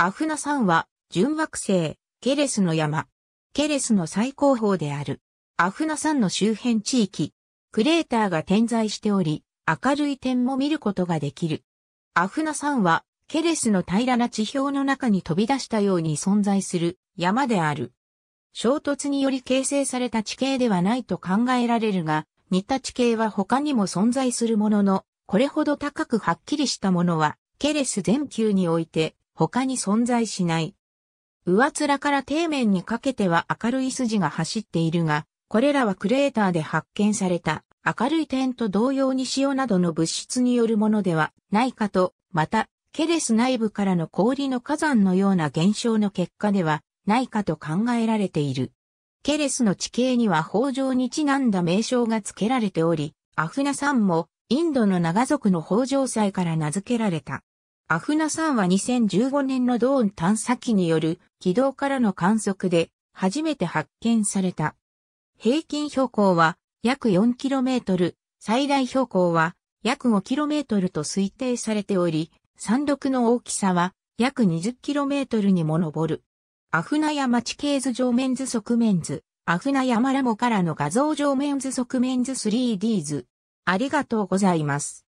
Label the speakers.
Speaker 1: アフナ山は、純惑星、ケレスの山。ケレスの最高峰である。アフナ山の周辺地域。クレーターが点在しており、明るい点も見ることができる。アフナ山は、ケレスの平らな地表の中に飛び出したように存在する山である。衝突により形成された地形ではないと考えられるが、似た地形は他にも存在するものの、これほど高くはっきりしたものは、ケレス全球において他に存在しない。上面から底面にかけては明るい筋が走っているが、これらはクレーターで発見された明るい点と同様に塩などの物質によるものではないかと、また、ケレス内部からの氷の火山のような現象の結果ではないかと考えられている。ケレスの地形には法上にちなんだ名称が付けられており、アフナ山もインドの長族の法上祭から名付けられた。アフナさんは2015年のドーン探査機による軌道からの観測で初めて発見された。平均標高は約 4km、最大標高は約 5km と推定されており、山麓の大きさは約 20km にも上る。アフナ山地形図上面図側面図、アフナ山ラボからの画像上面図側面図 3D 図。ありがとうご
Speaker 2: ざいます。